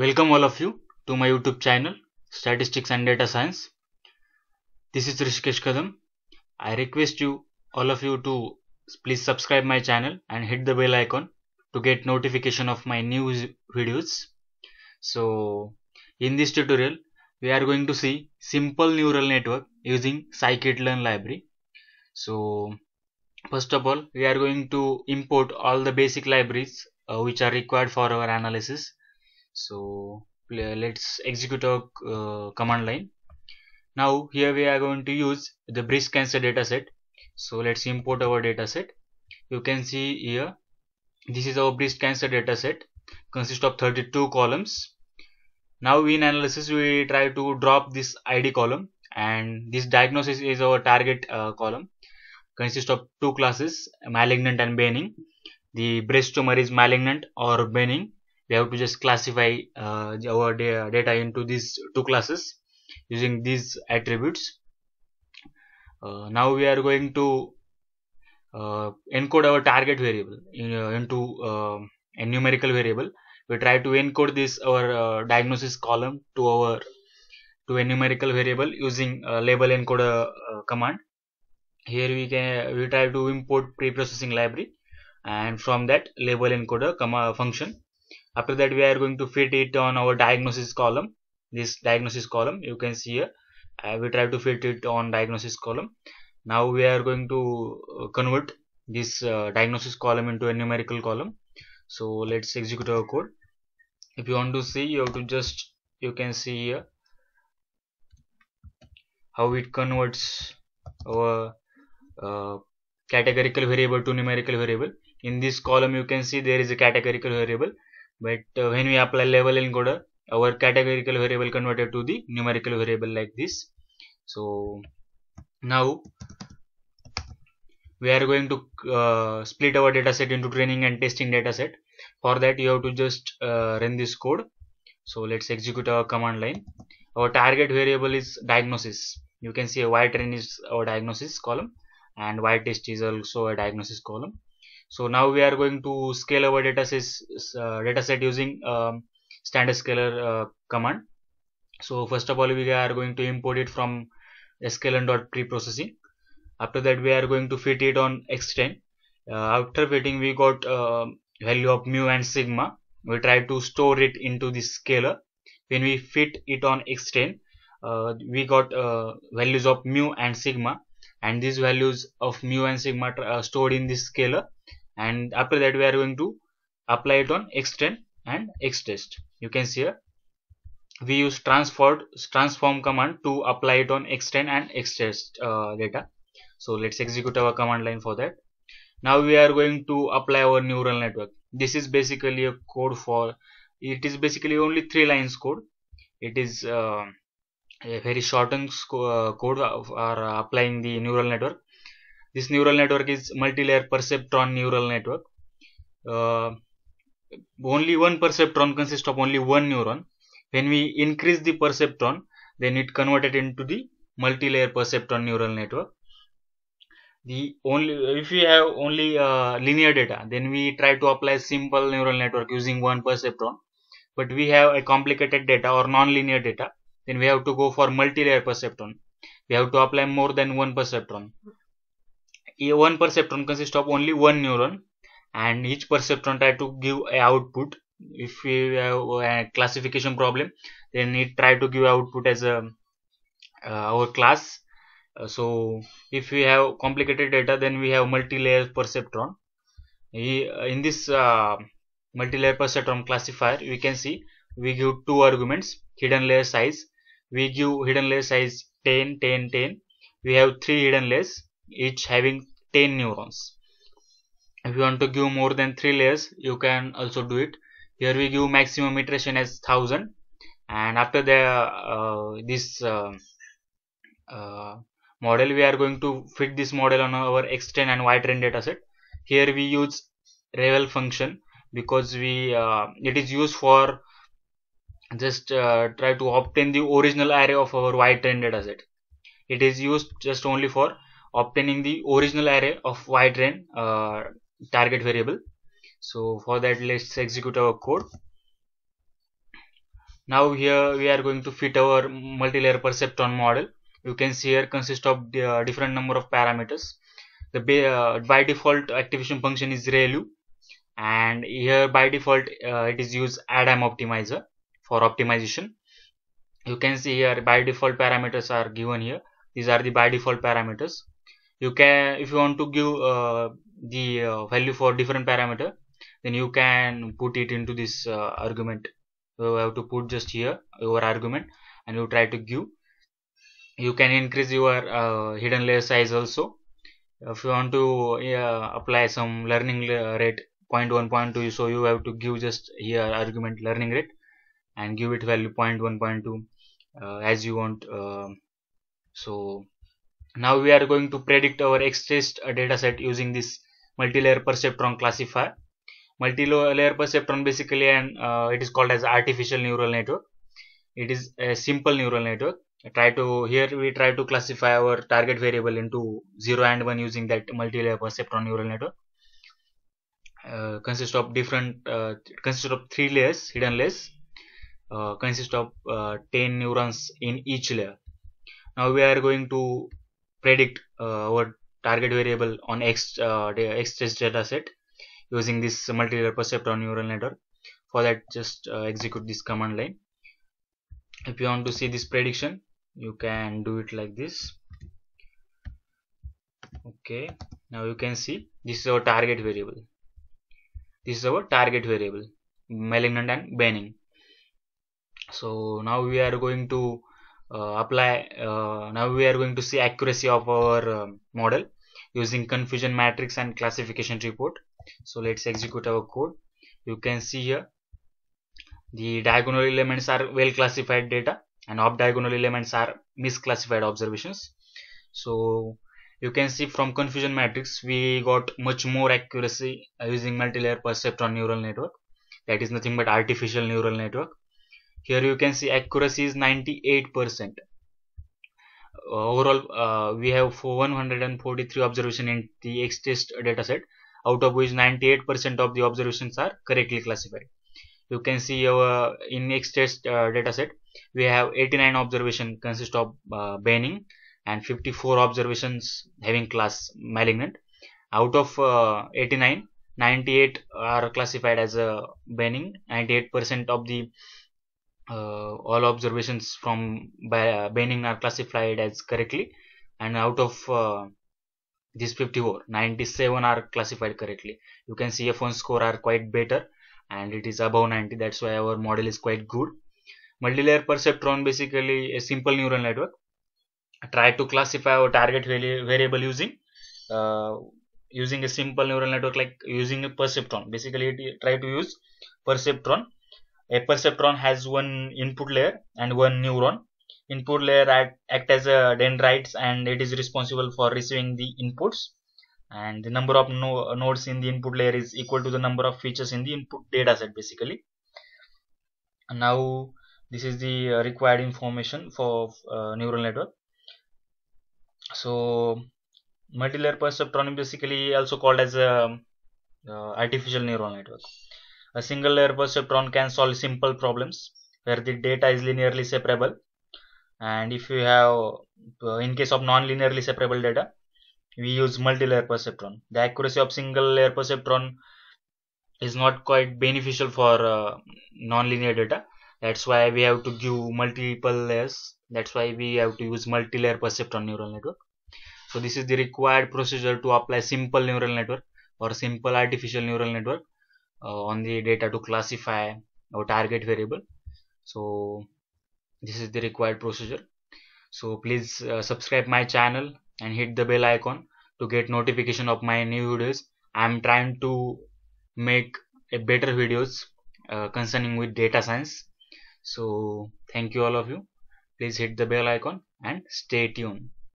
Welcome all of you to my YouTube channel Statistics and Data Science. This is Rishikesh Kadam. I request you all of you to please subscribe my channel and hit the bell icon to get notification of my new videos. So in this tutorial we are going to see simple neural network using scikit-learn library. So first of all we are going to import all the basic libraries uh, which are required for our analysis so let's execute our uh, command line now here we are going to use the breast cancer dataset so let's import our dataset you can see here this is our breast cancer dataset consists of 32 columns now in analysis we try to drop this id column and this diagnosis is our target uh, column consists of two classes malignant and benign the breast tumor is malignant or benign we have to just classify uh, our data into these two classes using these attributes uh, now we are going to uh, encode our target variable in, uh, into um, a numerical variable we try to encode this our uh, diagnosis column to our to a numerical variable using label encoder uh, command here we can we try to import preprocessing library and from that label encoder comma function after that we are going to fit it on our diagnosis column this diagnosis column you can see here uh, we try to fit it on diagnosis column now we are going to uh, convert this uh, diagnosis column into a numerical column so let's execute our code if you want to see you have to just you can see here how it converts our uh, categorical variable to numerical variable in this column you can see there is a categorical variable but uh, when we apply level encoder our categorical variable converted to the numerical variable like this so now we are going to uh, split our data set into training and testing data set for that you have to just uh, run this code so let's execute our command line our target variable is diagnosis you can see y train is our diagnosis column and y test is also a diagnosis column so now we are going to scale our data uh, set using um, standard scalar uh, command so first of all we are going to import it from sklearn.preprocessing after that we are going to fit it on x10 uh, after fitting we got uh, value of mu and sigma we try to store it into the scalar when we fit it on x10 uh, we got uh, values of mu and sigma and these values of mu and sigma are uh, stored in this scalar and after that we are going to apply it on x10 and xtest you can see here we use transform transform command to apply it on x10 and xtest uh, data so let's execute our command line for that now we are going to apply our neural network this is basically a code for it is basically only three lines code it is uh, a very shortened uh, code for applying the neural network. This neural network is multi-layer perceptron neural network. Uh, only one perceptron consists of only one neuron. When we increase the perceptron, then it converted into the multi-layer perceptron neural network. The only if we have only uh, linear data, then we try to apply simple neural network using one perceptron. But we have a complicated data or non-linear data then we have to go for multilayer perceptron we have to apply more than one perceptron a one perceptron consists of only one neuron and each perceptron try to give a output if we have a classification problem then it try to give output as a uh, our class uh, so if we have complicated data then we have multi-layer perceptron uh, in this uh, multi-layer perceptron classifier we can see we give two arguments hidden layer size we give hidden layer size 10 10 10 we have three hidden layers each having 10 neurons if you want to give more than three layers you can also do it here we give maximum iteration as 1000 and after the uh, this uh, uh, model we are going to fit this model on our x x10 and y ytrain dataset here we use revel function because we uh, it is used for just uh, try to obtain the original array of our y10 dataset it is used just only for obtaining the original array of y train uh, target variable so for that let's execute our code now here we are going to fit our multilayer perceptron model you can see here consists of the, uh, different number of parameters the uh, by default activation function is ReLU and here by default uh, it is used ADAM optimizer for optimization you can see here by default parameters are given here these are the by default parameters you can if you want to give uh, the uh, value for different parameter then you can put it into this uh, argument you have to put just here your argument and you try to give you can increase your uh, hidden layer size also if you want to apply some learning rate 0 0.1 0.2 so you have to give just here argument learning rate and give it value 0 0.1 0.2 uh, as you want uh, so now we are going to predict our x-test uh, dataset using this multilayer perceptron classifier multilayer perceptron basically and uh, it is called as artificial neural network it is a simple neural network I try to here we try to classify our target variable into 0 and 1 using that multilayer perceptron neural network uh, consists of different uh, consists of three layers hidden layers Consists uh, consist of uh, 10 neurons in each layer now we are going to predict uh, our target variable on x uh, x test data set using this multi-layer perceptron neural network for that just uh, execute this command line if you want to see this prediction you can do it like this okay now you can see this is our target variable this is our target variable malignant and benign so now we are going to uh, apply uh, now we are going to see accuracy of our uh, model using confusion matrix and classification report so let's execute our code you can see here the diagonal elements are well classified data and off diagonal elements are misclassified observations so you can see from confusion matrix we got much more accuracy using multi-layer perceptron neural network that is nothing but artificial neural network here you can see accuracy is 98 percent overall uh, we have 143 observation in the x-test dataset out of which 98% of the observations are correctly classified you can see our uh, in x-test uh, dataset we have 89 observation consist of uh, and 54 observations having class malignant out of uh, 89 98 are classified as uh, a 98% of the uh, all observations from by Benning are classified as correctly and out of uh, these 54 97 are classified correctly you can see F1 score are quite better and it is above 90 that's why our model is quite good multilayer perceptron basically a simple neural network try to classify our target variable using uh, using a simple neural network like using a perceptron basically try to use perceptron a perceptron has one input layer and one neuron input layer act, act as a dendrites and it is responsible for receiving the inputs and the number of no nodes in the input layer is equal to the number of features in the input dataset basically now this is the uh, required information for uh, neural network so multilayer perceptron is basically also called as a uh, artificial neural network a single layer perceptron can solve simple problems where the data is linearly separable and if you have uh, in case of non-linearly separable data we use multi-layer perceptron. The accuracy of single layer perceptron is not quite beneficial for uh, non-linear data that's why we have to give multiple layers that's why we have to use multi-layer perceptron neural network so this is the required procedure to apply simple neural network or simple artificial neural network uh, on the data to classify our target variable so this is the required procedure so please uh, subscribe my channel and hit the bell icon to get notification of my new videos i'm trying to make a better videos uh, concerning with data science so thank you all of you please hit the bell icon and stay tuned